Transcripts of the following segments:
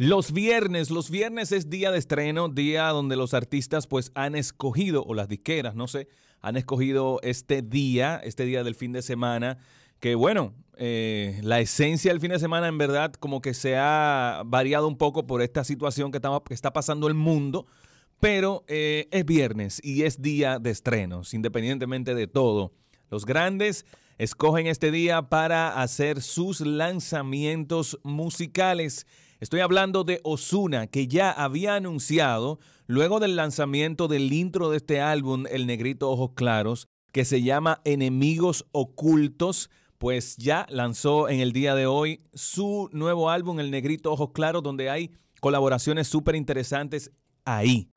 Los viernes, los viernes es día de estreno, día donde los artistas pues han escogido, o las disqueras, no sé, han escogido este día, este día del fin de semana, que bueno, eh, la esencia del fin de semana en verdad como que se ha variado un poco por esta situación que, está, está pasando el mundo, pero eh, es viernes y es día de estrenos, independientemente de todo. Los grandes escogen este día para hacer sus lanzamientos musicales. Estoy hablando de Osuna, que ya había anunciado, luego del lanzamiento del intro de este álbum, El Negrito Ojos Claros, que se llama Enemigos Ocultos, pues ya lanzó en el día de hoy su nuevo álbum, El Negrito Ojos Claros, donde hay colaboraciones súper interesantes ahí.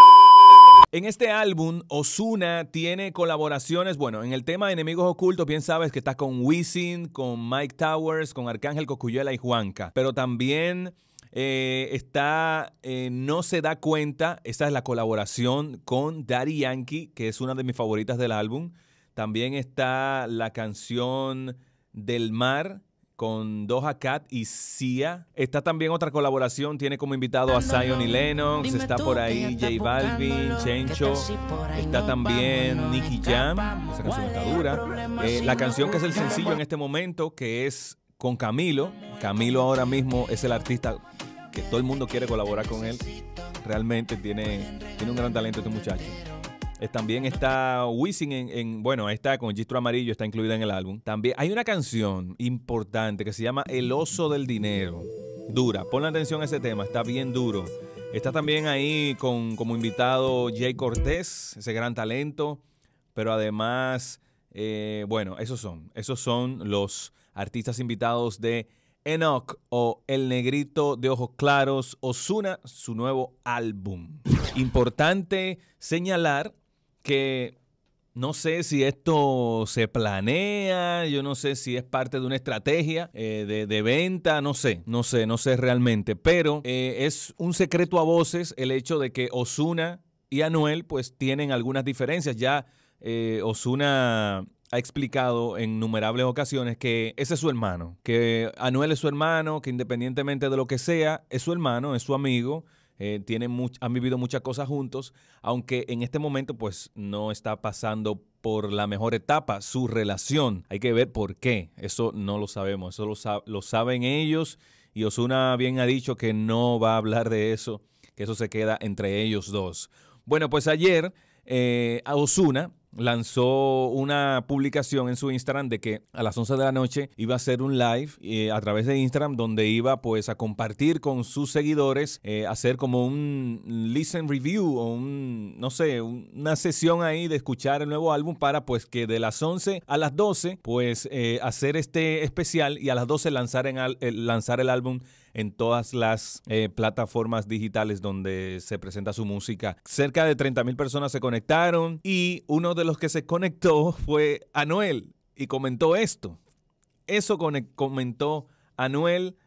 En este álbum, Osuna tiene colaboraciones. Bueno, en el tema de Enemigos Ocultos, bien sabes que está con Wisin, con Mike Towers, con Arcángel Cocuyuela y Juanca. Pero también eh, está, eh, no se da cuenta, esta es la colaboración con Daddy Yankee, que es una de mis favoritas del álbum. También está la canción Del Mar con Doja Cat y Sia. Está también otra colaboración, tiene como invitado a Zion y Lennox, está por ahí J Balvin, Chencho, está también Nicky Jam, esa canción está dura. Eh, la canción que es el sencillo en este momento, que es con Camilo. Camilo ahora mismo es el artista que todo el mundo quiere colaborar con él. Realmente tiene, tiene un gran talento este muchacho. Eh, también está Wisin en, en bueno, está con Gistro Amarillo, está incluida en el álbum. También hay una canción importante que se llama El oso del dinero. Dura, la atención a ese tema, está bien duro. Está también ahí con, como invitado Jay Cortés, ese gran talento, pero además, eh, bueno, esos son, esos son los, artistas invitados de Enoch o El Negrito de Ojos Claros, Osuna, su nuevo álbum. Importante señalar que no sé si esto se planea, yo no sé si es parte de una estrategia eh, de, venta, no sé, no sé, no sé realmente, pero eh, es un secreto a voces el hecho de que Osuna y Anuel pues tienen algunas diferencias. Ya eh, Osuna ha explicado en innumerables ocasiones que ese es su hermano, que Anuel es su hermano, que independientemente de lo que sea, es su hermano, es su amigo, eh, han vivido muchas cosas juntos, aunque en este momento pues no está pasando por la mejor etapa su relación. Hay que ver por qué, eso no lo sabemos, eso lo, saben ellos y Osuna bien ha dicho que no va a hablar de eso, que eso se queda entre ellos dos. Bueno, pues ayer eh, a Osuna lanzó una publicación en su Instagram de que a las 11 de la noche iba a hacer un live eh, a través de Instagram donde iba pues a compartir con sus seguidores, eh, hacer como un listen review o un, no sé, una sesión ahí de escuchar el nuevo álbum para pues que de las 11 a las 12 pues eh, hacer este especial y a las 12 lanzar el álbum en todas las plataformas digitales donde se presenta su música. Cerca de 30 mil personas se conectaron y uno de de los que se conectó fue Anuel y comentó esto. Eso comentó Anuel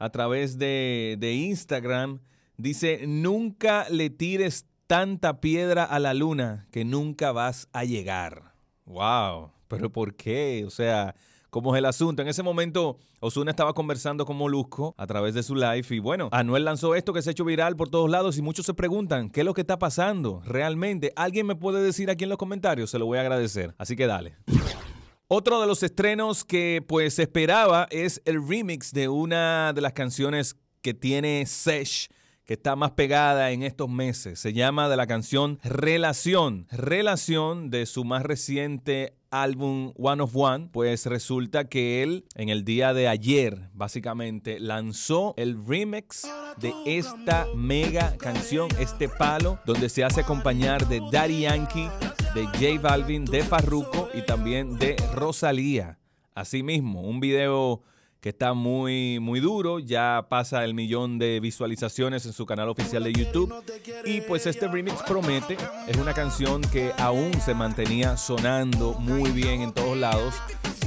a través de, de Instagram. Dice, nunca le tires tanta piedra a la luna que nunca vas a llegar. Wow, pero ¿por qué? O sea, como es el asunto. En ese momento, Osuna estaba conversando con Molusco a través de su live y bueno, Anuel lanzó esto que se ha hecho viral por todos lados y muchos se preguntan, ¿qué es lo que está pasando realmente? ¿Alguien me puede decir aquí en los comentarios? Se lo voy a agradecer. Así que dale. Otro de los estrenos que pues esperaba es el remix de una de las canciones que tiene Sesh que está más pegada en estos meses. Se llama de la canción Relación, Relación de su más reciente álbum One of One, pues resulta que él en el día de ayer básicamente lanzó el remix de esta mega canción, este palo, donde se hace acompañar de Daddy Yankee, de J Balvin, de Farruko y también de Rosalía. Asimismo, un video que está muy, muy duro. Ya pasa el millón de visualizaciones en su canal oficial de YouTube. Y pues este remix promete. Es una canción que aún se mantenía sonando muy bien en todos lados.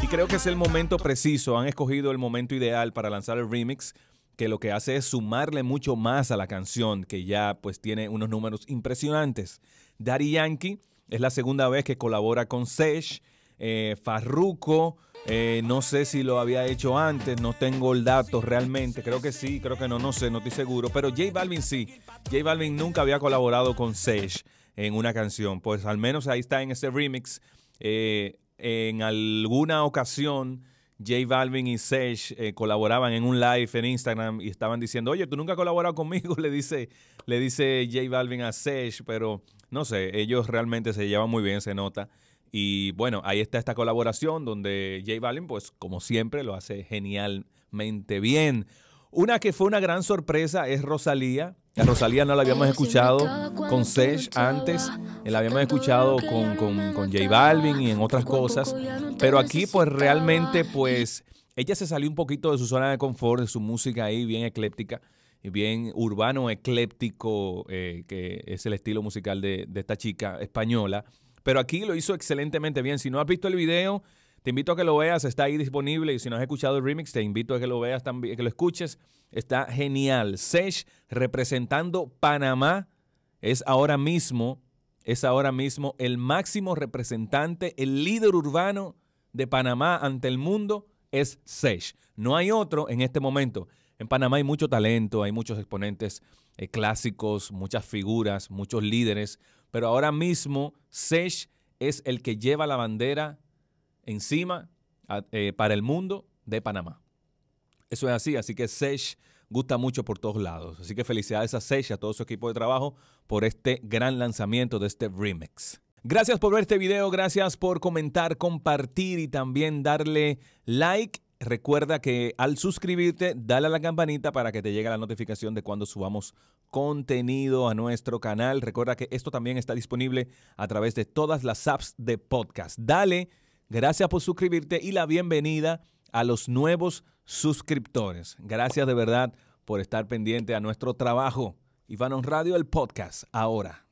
Y creo que es el momento preciso. Han escogido el momento ideal para lanzar el remix que lo que hace es sumarle mucho más a la canción, que ya pues tiene unos números impresionantes. Daddy Yankee es la segunda vez que colabora con Sesh, eh, Farruko, eh, no sé si lo había hecho antes, no tengo el dato realmente, creo que sí, creo que no, no sé, no estoy seguro, pero J Balvin sí, J Balvin nunca había colaborado con Sage en una canción, pues al menos ahí está en ese remix, eh, en alguna ocasión J Balvin y Sage eh, colaboraban en un live en Instagram y estaban diciendo, oye, tú nunca has colaborado conmigo, le dice, le dice J Balvin a Sage, pero no sé, ellos realmente se llevan muy bien, se nota. Y bueno, ahí está esta colaboración donde J Balvin, pues como siempre, lo hace genialmente bien. Una que fue una gran sorpresa es Rosalía. A Rosalía no la habíamos escuchado con Sesh antes, eh, la habíamos escuchado con, con, J Balvin y en otras cosas, pero aquí pues realmente pues ella se salió un poquito de su zona de confort, de su música ahí bien ecléptica, bien urbano ecléptico, eh, que es el estilo musical de esta chica española. Pero aquí lo hizo excelentemente bien. Si no has visto el video, te invito a que lo veas, está ahí disponible. Y si no has escuchado el remix, te invito a que lo veas también, que lo escuches. Está genial. Sesh representando Panamá es ahora mismo, es ahora mismo el máximo representante, el líder urbano de Panamá ante el mundo es Sesh. No hay otro en este momento. En Panamá hay mucho talento, hay muchos exponentes eh, clásicos, muchas figuras, muchos líderes, pero ahora mismo Sesh es el que lleva la bandera encima eh, para el mundo de Panamá. Eso es así, así que Sesh gusta mucho por todos lados. Así que felicidades a Sesh a todo su equipo de trabajo por este gran lanzamiento de este remix. Gracias por ver este video, gracias por comentar, compartir y también darle like. Recuerda que al suscribirte, dale a la campanita para que te llegue la notificación de cuando subamos contenido a nuestro canal. Recuerda que esto también está disponible a través de todas las apps de podcast. Dale, gracias por suscribirte y la bienvenida a los nuevos suscriptores. Gracias de verdad por estar pendiente a nuestro trabajo. Ivanon Radio, el podcast, ahora.